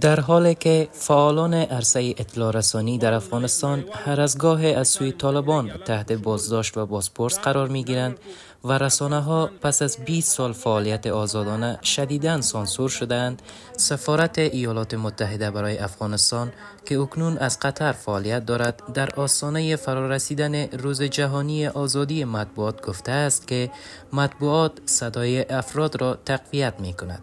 در حالی که فعالان عرصه اطلاع رسانی در افغانستان هر از گاهی از سوی طالبان تحت بازداشت و بازپرس قرار می گیرند و رسانه ها پس از 20 سال فعالیت آزادانه شدیداً سانسور شدند سفارت ایالات متحده برای افغانستان که اکنون از قطر فعالیت دارد در آسانه فرارسیدن روز جهانی آزادی مطبوعات گفته است که مطبوعات صدای افراد را تقویت می کند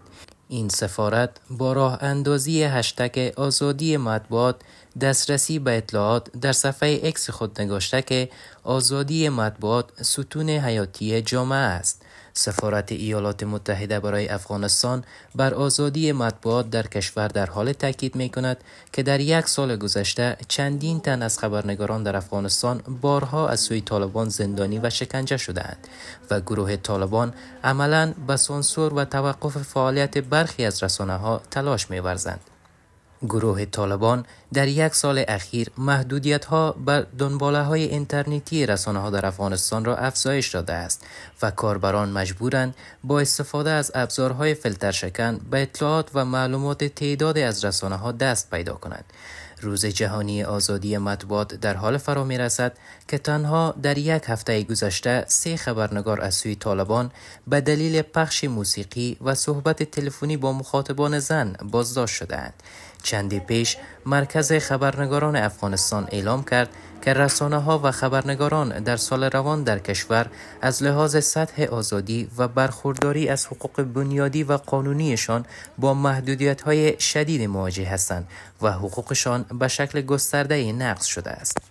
این سفارت با راه اندازی هشتگ آزادی مطبوعات دسترسی به اطلاعات در صفحه اکس خود نگاشته که آزادی مطبوعات ستون حیاتی جامعه است. سفارت ایالات متحده برای افغانستان بر آزادی مطبوعات در کشور در حال تاکید می کند که در یک سال گذشته چندین تن از خبرنگاران در افغانستان بارها از سوی طالبان زندانی و شکنجه شدهاند و گروه طالبان عملا به سانسور و توقف فعالیت برخی از رسانه ها تلاش می ورزند. گروه طالبان در یک سال اخیر محدودیت ها بر دنباله های اینترنتی رسانه ها در افغانستان را افزایش داده است و کاربران مجبورند با استفاده از ابزارهای شکن به اطلاعات و معلومات تعداد از رسانه ها دست پیدا کنند. روز جهانی آزادی مطبوعات در حال فرا می رسد که تنها در یک هفته گذشته سه خبرنگار از سوی طالبان به دلیل پخش موسیقی و صحبت تلفنی با مخاطبان زن بازداشت شدهاند. چندی پیش مرکز خبرنگاران افغانستان اعلام کرد که رسانه ها و خبرنگاران در سال روان در کشور از لحاظ سطح آزادی و برخورداری از حقوق بنیادی و قانونیشان با محدودیت های شدید مواجه هستند و حقوقشان به شکل گسترده نقض شده است.